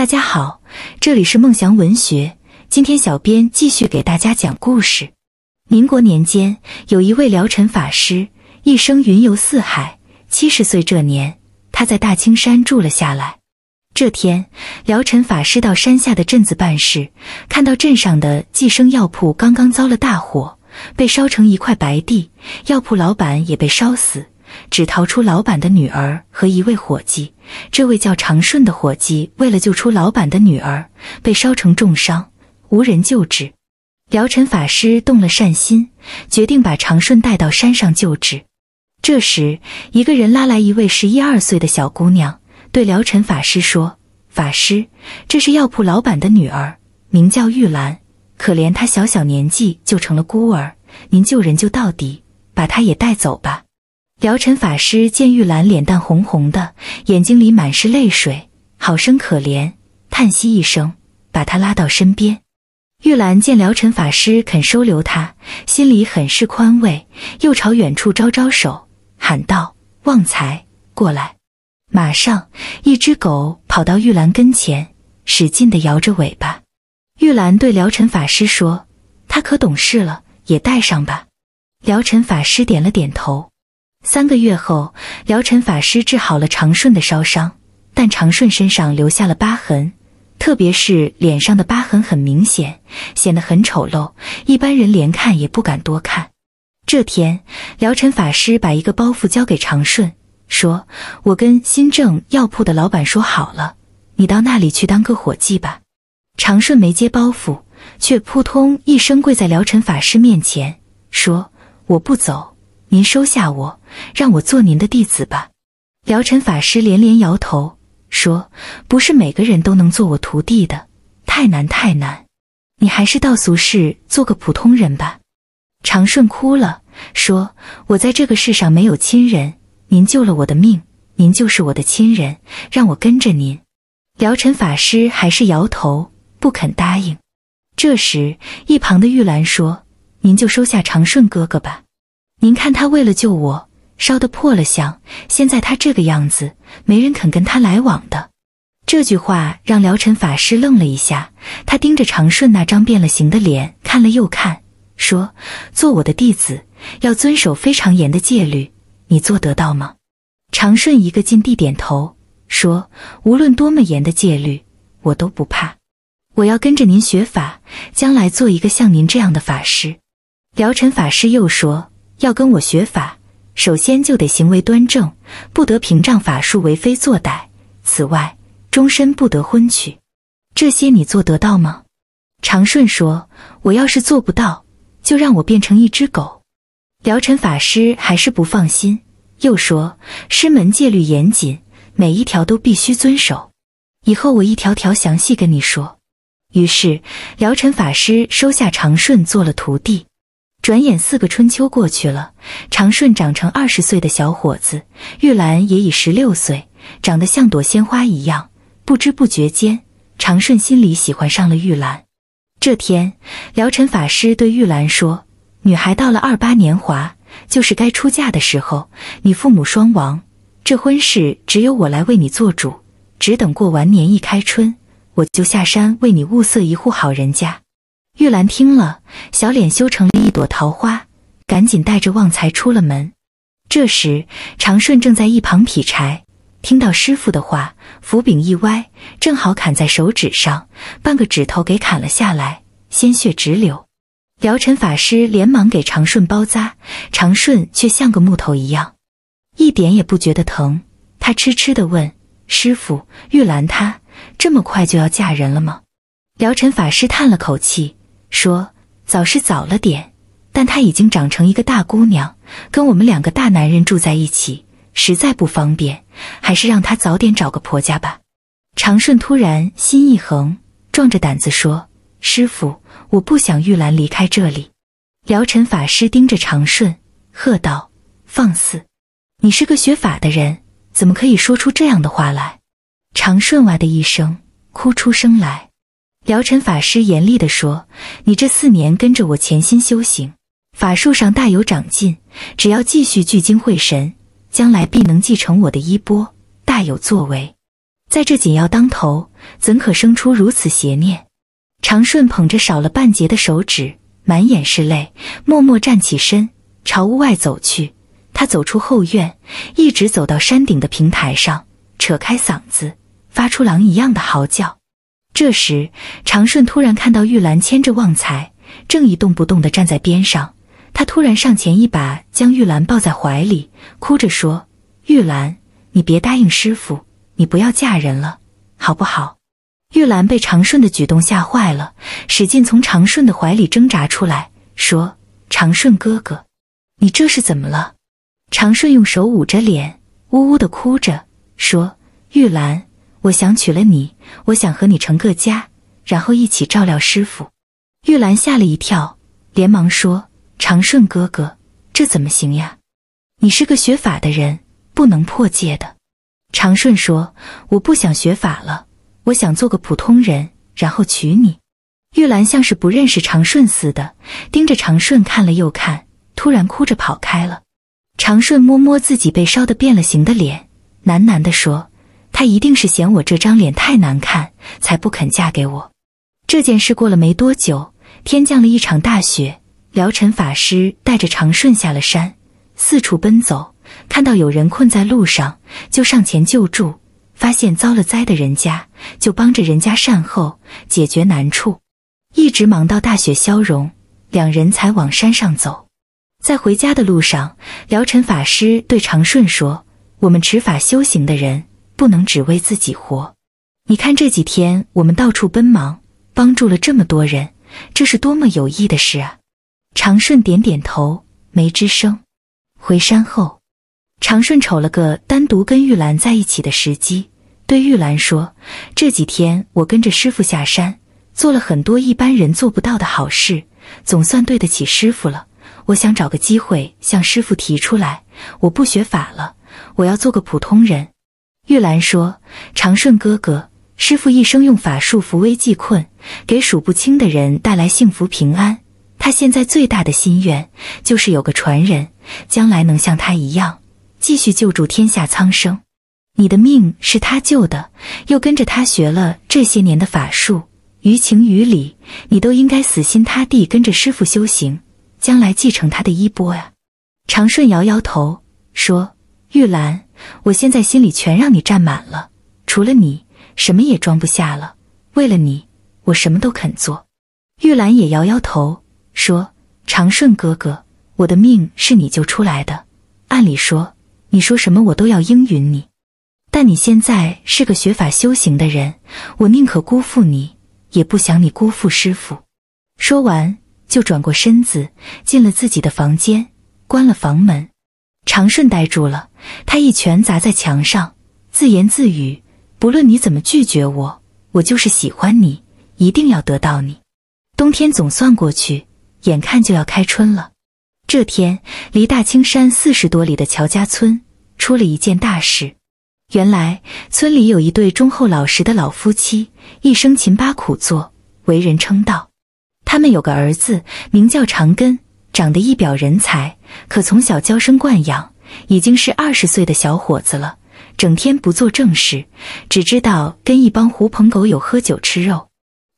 大家好，这里是梦祥文学。今天小编继续给大家讲故事。民国年间，有一位辽尘法师，一生云游四海。七十岁这年，他在大青山住了下来。这天，辽尘法师到山下的镇子办事，看到镇上的寄生药铺刚刚遭了大火，被烧成一块白地，药铺老板也被烧死。只逃出老板的女儿和一位伙计。这位叫长顺的伙计为了救出老板的女儿，被烧成重伤，无人救治。辽晨法师动了善心，决定把长顺带到山上救治。这时，一个人拉来一位十一二岁的小姑娘，对辽晨法师说：“法师，这是药铺老板的女儿，名叫玉兰。可怜她小小年纪就成了孤儿，您救人救到底，把她也带走吧。”辽晨法师见玉兰脸蛋红红的，眼睛里满是泪水，好生可怜，叹息一声，把她拉到身边。玉兰见辽晨法师肯收留他，心里很是宽慰，又朝远处招招手，喊道：“旺财，过来！”马上，一只狗跑到玉兰跟前，使劲地摇着尾巴。玉兰对辽晨法师说：“它可懂事了，也带上吧。”辽晨法师点了点头。三个月后，辽晨法师治好了长顺的烧伤，但长顺身上留下了疤痕，特别是脸上的疤痕很明显，显得很丑陋，一般人连看也不敢多看。这天，辽晨法师把一个包袱交给长顺，说：“我跟新政药铺的老板说好了，你到那里去当个伙计吧。”长顺没接包袱，却扑通一声跪在辽晨法师面前，说：“我不走。”您收下我，让我做您的弟子吧。辽晨法师连连摇头，说：“不是每个人都能做我徒弟的，太难太难。你还是到俗世做个普通人吧。”长顺哭了，说：“我在这个世上没有亲人，您救了我的命，您就是我的亲人，让我跟着您。”辽晨法师还是摇头，不肯答应。这时，一旁的玉兰说：“您就收下长顺哥哥吧。”您看他为了救我，烧得破了相，现在他这个样子，没人肯跟他来往的。这句话让辽晨法师愣了一下，他盯着长顺那张变了形的脸看了又看，说：“做我的弟子，要遵守非常严的戒律，你做得到吗？”长顺一个劲地点头，说：“无论多么严的戒律，我都不怕。我要跟着您学法，将来做一个像您这样的法师。”辽晨法师又说。要跟我学法，首先就得行为端正，不得凭仗法术为非作歹。此外，终身不得婚娶，这些你做得到吗？长顺说：“我要是做不到，就让我变成一只狗。”辽辰法师还是不放心，又说：“师门戒律严谨，每一条都必须遵守。以后我一条条详细跟你说。”于是，辽辰法师收下长顺做了徒弟。转眼四个春秋过去了，长顺长成二十岁的小伙子，玉兰也已十六岁，长得像朵鲜花一样。不知不觉间，长顺心里喜欢上了玉兰。这天，辽辰法师对玉兰说：“女孩到了二八年华，就是该出嫁的时候。你父母双亡，这婚事只有我来为你做主。只等过完年一开春，我就下山为你物色一户好人家。”玉兰听了，小脸羞成了一朵桃花，赶紧带着旺财出了门。这时，长顺正在一旁劈柴，听到师傅的话，斧柄一歪，正好砍在手指上，半个指头给砍了下来，鲜血直流。辽晨法师连忙给长顺包扎，长顺却像个木头一样，一点也不觉得疼。他痴痴地问师傅：“玉兰她这么快就要嫁人了吗？”辽晨法师叹了口气。说早是早了点，但她已经长成一个大姑娘，跟我们两个大男人住在一起，实在不方便，还是让她早点找个婆家吧。长顺突然心一横，壮着胆子说：“师傅，我不想玉兰离开这里。”辽晨法师盯着长顺，喝道：“放肆！你是个学法的人，怎么可以说出这样的话来？”长顺哇的一声哭出声来。辽晨法师严厉地说：“你这四年跟着我潜心修行，法术上大有长进。只要继续聚精会神，将来必能继承我的衣钵，大有作为。在这紧要当头，怎可生出如此邪念？”长顺捧着少了半截的手指，满眼是泪，默默站起身，朝屋外走去。他走出后院，一直走到山顶的平台上，扯开嗓子，发出狼一样的嚎叫。这时，长顺突然看到玉兰牵着旺财，正一动不动的站在边上。他突然上前，一把将玉兰抱在怀里，哭着说：“玉兰，你别答应师傅，你不要嫁人了，好不好？”玉兰被长顺的举动吓坏了，使劲从长顺的怀里挣扎出来，说：“长顺哥哥，你这是怎么了？”长顺用手捂着脸，呜呜的哭着说：“玉兰。”我想娶了你，我想和你成个家，然后一起照料师傅。玉兰吓了一跳，连忙说：“长顺哥哥，这怎么行呀？你是个学法的人，不能破戒的。”长顺说：“我不想学法了，我想做个普通人，然后娶你。”玉兰像是不认识长顺似的，盯着长顺看了又看，突然哭着跑开了。长顺摸摸自己被烧得变了形的脸，喃喃地说。他一定是嫌我这张脸太难看，才不肯嫁给我。这件事过了没多久，天降了一场大雪，辽辰法师带着长顺下了山，四处奔走，看到有人困在路上，就上前救助；发现遭了灾的人家，就帮着人家善后，解决难处，一直忙到大雪消融，两人才往山上走。在回家的路上，辽辰法师对长顺说：“我们持法修行的人。”不能只为自己活。你看这几天我们到处奔忙，帮助了这么多人，这是多么有益的事啊！长顺点点头，没吱声。回山后，长顺瞅了个单独跟玉兰在一起的时机，对玉兰说：“这几天我跟着师傅下山，做了很多一般人做不到的好事，总算对得起师傅了。我想找个机会向师傅提出来，我不学法了，我要做个普通人。”玉兰说：“长顺哥哥，师傅一生用法术扶危济困，给数不清的人带来幸福平安。他现在最大的心愿就是有个传人，将来能像他一样，继续救助天下苍生。你的命是他救的，又跟着他学了这些年的法术，于情于理，你都应该死心塌地跟着师傅修行，将来继承他的衣钵呀。”长顺摇摇头说：“玉兰。”我现在心里全让你占满了，除了你，什么也装不下了。为了你，我什么都肯做。玉兰也摇摇头，说：“长顺哥哥，我的命是你救出来的，按理说，你说什么我都要应允你。但你现在是个学法修行的人，我宁可辜负你，也不想你辜负师傅。”说完，就转过身子，进了自己的房间，关了房门。长顺呆住了。他一拳砸在墙上，自言自语：“不论你怎么拒绝我，我就是喜欢你，一定要得到你。”冬天总算过去，眼看就要开春了。这天，离大青山四十多里的乔家村出了一件大事。原来，村里有一对忠厚老实的老夫妻，一生勤巴苦做，为人称道。他们有个儿子，名叫长根，长得一表人才，可从小娇生惯养。已经是二十岁的小伙子了，整天不做正事，只知道跟一帮狐朋狗友喝酒吃肉。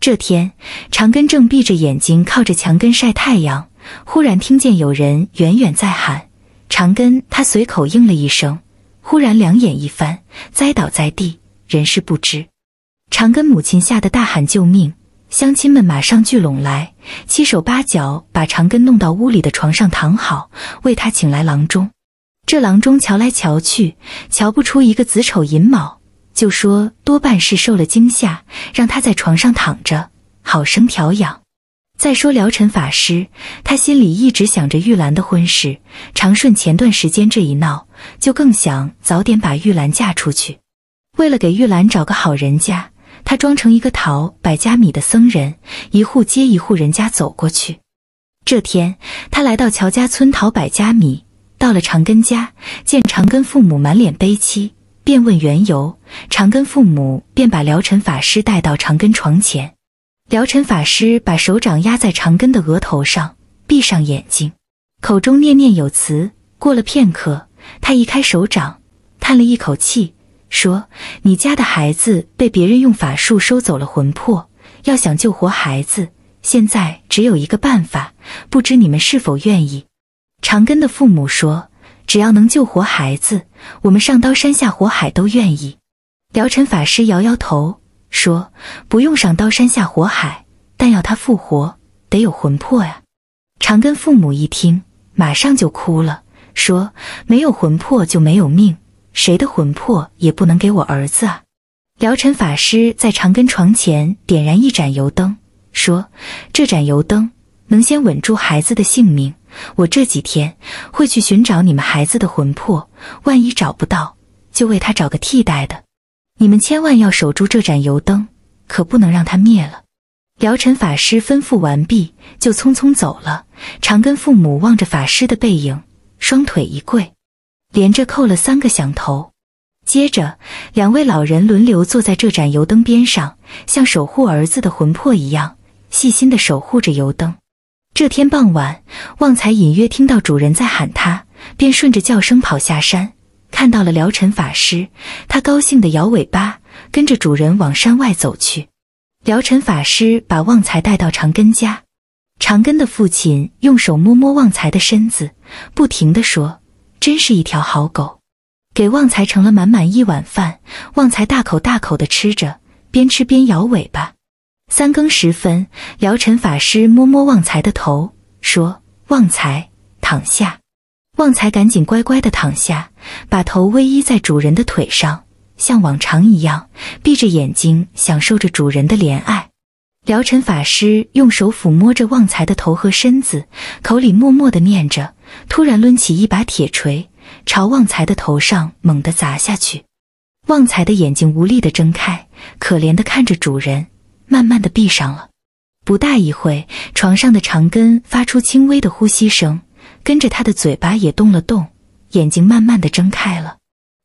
这天，长根正闭着眼睛靠着墙根晒太阳，忽然听见有人远远在喊：“长根！”他随口应了一声，忽然两眼一翻，栽倒在地，人事不知。长根母亲吓得大喊救命，乡亲们马上聚拢来，七手八脚把长根弄到屋里的床上躺好，为他请来郎中。这郎中瞧来瞧去，瞧不出一个子丑寅卯，就说多半是受了惊吓，让他在床上躺着，好生调养。再说辽晨法师，他心里一直想着玉兰的婚事，长顺前段时间这一闹，就更想早点把玉兰嫁出去。为了给玉兰找个好人家，他装成一个讨百家米的僧人，一户接一户人家走过去。这天，他来到乔家村讨百家米。到了长根家，见长根父母满脸悲戚，便问缘由。长根父母便把辽晨法师带到长根床前，辽晨法师把手掌压在长根的额头上，闭上眼睛，口中念念有词。过了片刻，他移开手掌，叹了一口气，说：“你家的孩子被别人用法术收走了魂魄，要想救活孩子，现在只有一个办法，不知你们是否愿意？”长根的父母说：“只要能救活孩子，我们上刀山下火海都愿意。”辽晨法师摇摇头说：“不用上刀山下火海，但要他复活得有魂魄呀。”长根父母一听，马上就哭了，说：“没有魂魄就没有命，谁的魂魄也不能给我儿子啊！”辽晨法师在长根床前点燃一盏油灯，说：“这盏油灯能先稳住孩子的性命。”我这几天会去寻找你们孩子的魂魄，万一找不到，就为他找个替代的。你们千万要守住这盏油灯，可不能让它灭了。辽晨法师吩咐完毕，就匆匆走了。常根父母望着法师的背影，双腿一跪，连着叩了三个响头。接着，两位老人轮流坐在这盏油灯边上，像守护儿子的魂魄一样，细心地守护着油灯。这天傍晚，旺财隐约听到主人在喊他，便顺着叫声跑下山，看到了辽晨法师。他高兴地摇尾巴，跟着主人往山外走去。辽晨法师把旺财带到长根家，长根的父亲用手摸摸旺财的身子，不停的说：“真是一条好狗。”给旺财盛了满满一碗饭，旺财大口大口的吃着，边吃边摇尾巴。三更时分，辽晨法师摸摸旺财的头，说：“旺财，躺下。”旺财赶紧乖乖地躺下，把头微依在主人的腿上，像往常一样闭着眼睛享受着主人的怜爱。辽晨法师用手抚摸着旺财的头和身子，口里默默地念着，突然抡起一把铁锤，朝旺财的头上猛地砸下去。旺财的眼睛无力地睁开，可怜地看着主人。慢慢的闭上了，不大一会，床上的长根发出轻微的呼吸声，跟着他的嘴巴也动了动，眼睛慢慢的睁开了。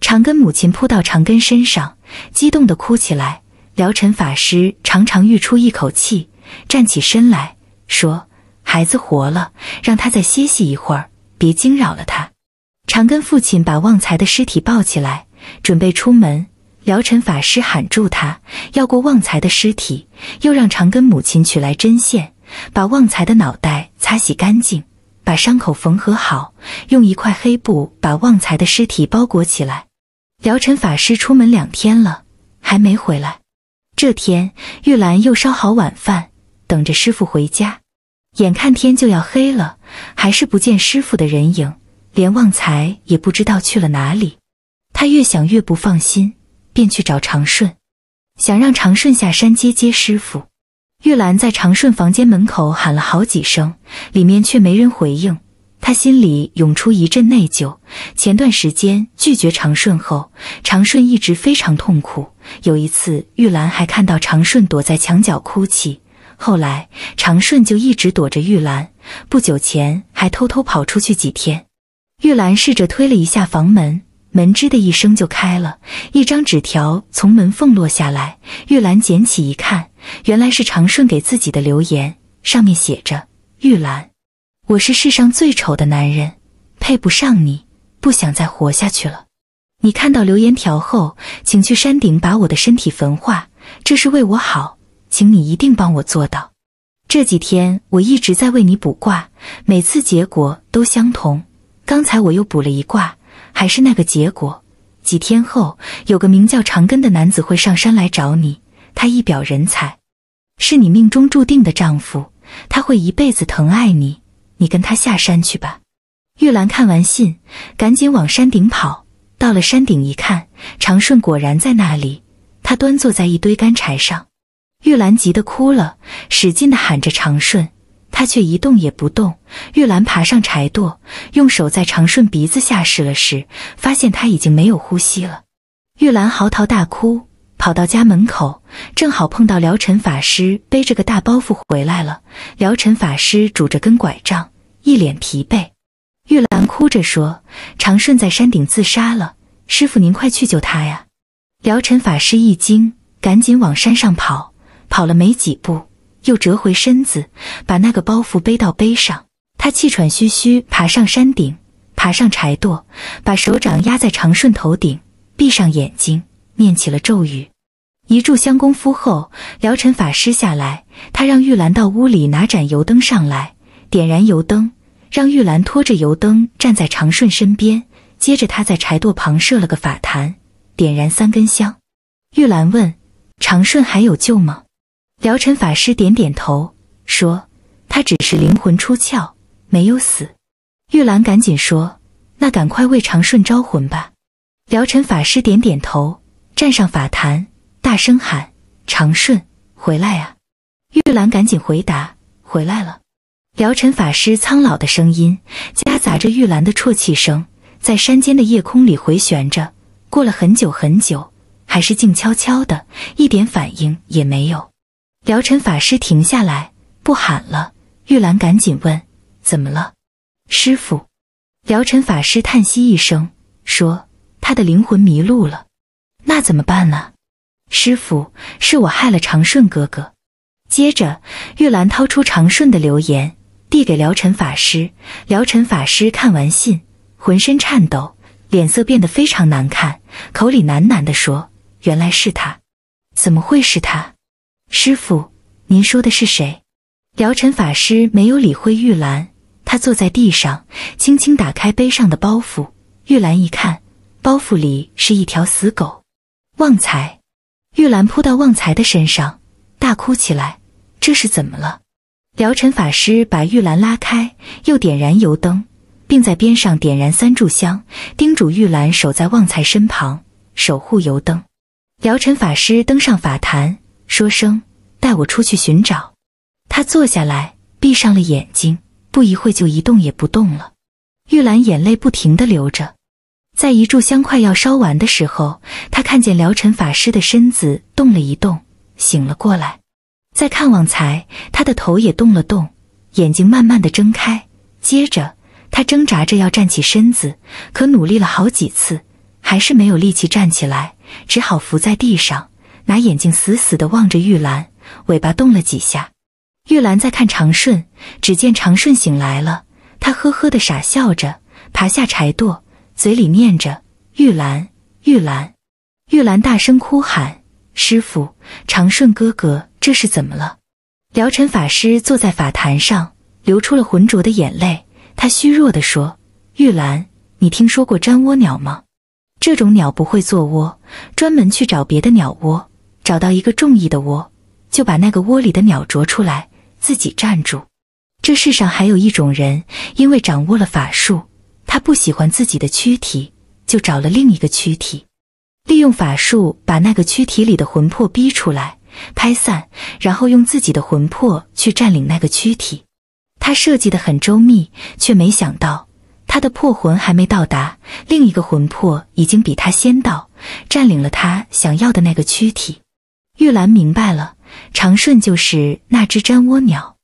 长根母亲扑到长根身上，激动的哭起来。疗晨法师长长吁出一口气，站起身来说：“孩子活了，让他再歇息一会儿，别惊扰了他。”长根父亲把旺财的尸体抱起来，准备出门。辽晨法师喊住他，要过旺财的尸体，又让长根母亲取来针线，把旺财的脑袋擦洗干净，把伤口缝合好，用一块黑布把旺财的尸体包裹起来。辽晨法师出门两天了，还没回来。这天，玉兰又烧好晚饭，等着师傅回家。眼看天就要黑了，还是不见师傅的人影，连旺财也不知道去了哪里。她越想越不放心。便去找长顺，想让长顺下山接接师傅。玉兰在长顺房间门口喊了好几声，里面却没人回应。她心里涌出一阵内疚。前段时间拒绝长顺后，长顺一直非常痛苦。有一次，玉兰还看到长顺躲在墙角哭泣。后来，长顺就一直躲着玉兰，不久前还偷偷跑出去几天。玉兰试着推了一下房门。门吱的一声就开了，一张纸条从门缝落下来，玉兰捡起一看，原来是长顺给自己的留言，上面写着：“玉兰，我是世上最丑的男人，配不上你，不想再活下去了。你看到留言条后，请去山顶把我的身体焚化，这是为我好，请你一定帮我做到。这几天我一直在为你卜卦，每次结果都相同。刚才我又卜了一卦。”还是那个结果。几天后，有个名叫长根的男子会上山来找你。他一表人才，是你命中注定的丈夫。他会一辈子疼爱你。你跟他下山去吧。玉兰看完信，赶紧往山顶跑。到了山顶一看，长顺果然在那里。他端坐在一堆干柴上。玉兰急得哭了，使劲地喊着长顺。他却一动也不动。玉兰爬上柴垛，用手在长顺鼻子下试了试，发现他已经没有呼吸了。玉兰嚎啕大哭，跑到家门口，正好碰到辽晨法师背着个大包袱回来了。辽晨法师拄着根拐杖，一脸疲惫。玉兰哭着说：“长顺在山顶自杀了，师傅您快去救他呀！”辽晨法师一惊，赶紧往山上跑。跑了没几步。又折回身子，把那个包袱背到背上。他气喘吁吁爬上山顶，爬上柴垛，把手掌压在长顺头顶，闭上眼睛念起了咒语。一炷香功夫后，辽晨法师下来，他让玉兰到屋里拿盏油灯上来，点燃油灯，让玉兰拖着油灯站在长顺身边。接着，他在柴垛旁设了个法坛，点燃三根香。玉兰问：“长顺还有救吗？”辽晨法师点点头，说：“他只是灵魂出窍，没有死。”玉兰赶紧说：“那赶快为长顺招魂吧。”辽晨法师点点头，站上法坛，大声喊：“长顺，回来啊！”玉兰赶紧回答：“回来了。”辽晨法师苍老的声音夹杂着玉兰的啜泣声，在山间的夜空里回旋着。过了很久很久，还是静悄悄的，一点反应也没有。辽晨法师停下来，不喊了。玉兰赶紧问：“怎么了，师傅？”辽晨法师叹息一声，说：“他的灵魂迷路了。”“那怎么办呢？”师傅？”“是我害了长顺哥哥。”接着，玉兰掏出长顺的留言，递给辽晨法师。辽晨法师看完信，浑身颤抖，脸色变得非常难看，口里喃喃地说：“原来是他，怎么会是他？”师傅，您说的是谁？辽晨法师没有理会玉兰，他坐在地上，轻轻打开背上的包袱。玉兰一看，包袱里是一条死狗，旺财。玉兰扑到旺财的身上，大哭起来，这是怎么了？辽晨法师把玉兰拉开，又点燃油灯，并在边上点燃三炷香，叮嘱玉兰守在旺财身旁，守护油灯。辽晨法师登上法坛。说声“带我出去寻找”，他坐下来，闭上了眼睛，不一会就一动也不动了。玉兰眼泪不停的流着。在一炷香快要烧完的时候，她看见辽晨法师的身子动了一动，醒了过来。再看旺财，他的头也动了动，眼睛慢慢的睁开。接着，他挣扎着要站起身子，可努力了好几次，还是没有力气站起来，只好伏在地上。拿眼睛死死地望着玉兰，尾巴动了几下。玉兰在看长顺，只见长顺醒来了，他呵呵地傻笑着，爬下柴垛，嘴里念着：“玉兰，玉兰。”玉兰大声哭喊：“师傅，长顺哥哥，这是怎么了？”辽晨法师坐在法坛上，流出了浑浊的眼泪，他虚弱地说：“玉兰，你听说过粘窝鸟吗？这种鸟不会做窝，专门去找别的鸟窝。”找到一个中意的窝，就把那个窝里的鸟啄出来，自己站住。这世上还有一种人，因为掌握了法术，他不喜欢自己的躯体，就找了另一个躯体，利用法术把那个躯体里的魂魄逼出来，拍散，然后用自己的魂魄去占领那个躯体。他设计的很周密，却没想到他的魄魂还没到达，另一个魂魄已经比他先到，占领了他想要的那个躯体。玉兰明白了，长顺就是那只粘窝鸟。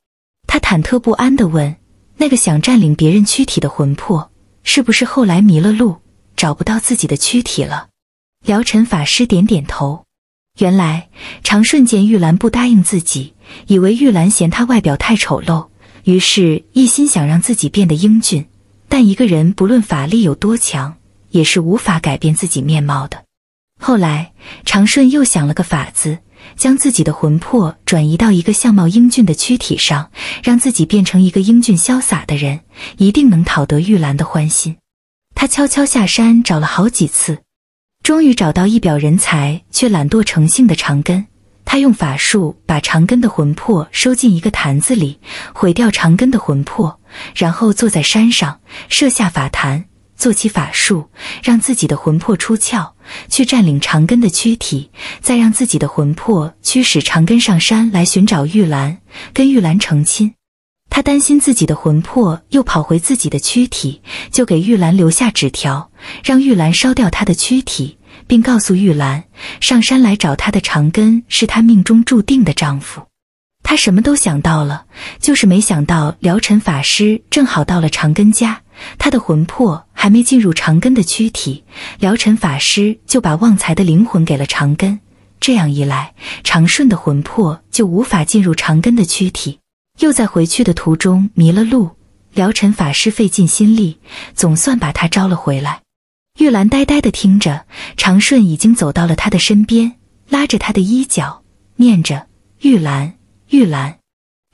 他忐忑不安地问：“那个想占领别人躯体的魂魄，是不是后来迷了路，找不到自己的躯体了？”辽晨法师点点头。原来，长顺见玉兰不答应自己，以为玉兰嫌他外表太丑陋，于是，一心想让自己变得英俊。但一个人不论法力有多强，也是无法改变自己面貌的。后来，长顺又想了个法子，将自己的魂魄转移到一个相貌英俊的躯体上，让自己变成一个英俊潇洒的人，一定能讨得玉兰的欢心。他悄悄下山找了好几次，终于找到一表人才却懒惰成性的长根。他用法术把长根的魂魄收进一个坛子里，毁掉长根的魂魄，然后坐在山上设下法坛。做起法术，让自己的魂魄出窍，去占领长根的躯体，再让自己的魂魄驱使长根上山来寻找玉兰，跟玉兰成亲。他担心自己的魂魄又跑回自己的躯体，就给玉兰留下纸条，让玉兰烧掉他的躯体，并告诉玉兰，上山来找他的长根是他命中注定的丈夫。他什么都想到了，就是没想到辽晨法师正好到了长根家。他的魂魄还没进入长根的躯体，辽尘法师就把旺财的灵魂给了长根。这样一来，长顺的魂魄就无法进入长根的躯体，又在回去的途中迷了路。辽尘法师费尽心力，总算把他招了回来。玉兰呆呆地听着，长顺已经走到了他的身边，拉着他的衣角，念着：“玉兰，玉兰。”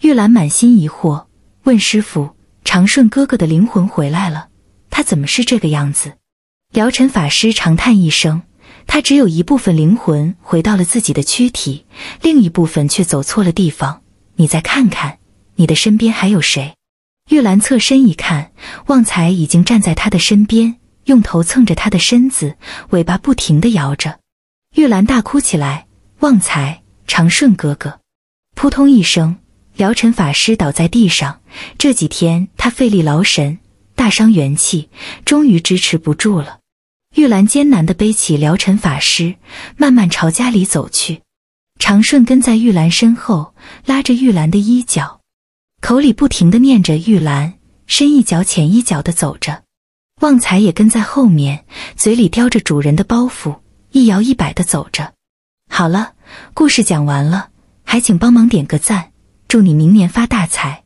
玉兰满心疑惑，问师傅。长顺哥哥的灵魂回来了，他怎么是这个样子？辽晨法师长叹一声，他只有一部分灵魂回到了自己的躯体，另一部分却走错了地方。你再看看，你的身边还有谁？玉兰侧身一看，旺财已经站在他的身边，用头蹭着他的身子，尾巴不停地摇着。玉兰大哭起来，旺财，长顺哥哥！扑通一声。辽尘法师倒在地上，这几天他费力劳神，大伤元气，终于支持不住了。玉兰艰难地背起辽尘法师，慢慢朝家里走去。长顺跟在玉兰身后，拉着玉兰的衣角，口里不停地念着。玉兰深一脚浅一脚地走着，旺财也跟在后面，嘴里叼着主人的包袱，一摇一摆地走着。好了，故事讲完了，还请帮忙点个赞。祝你明年发大财！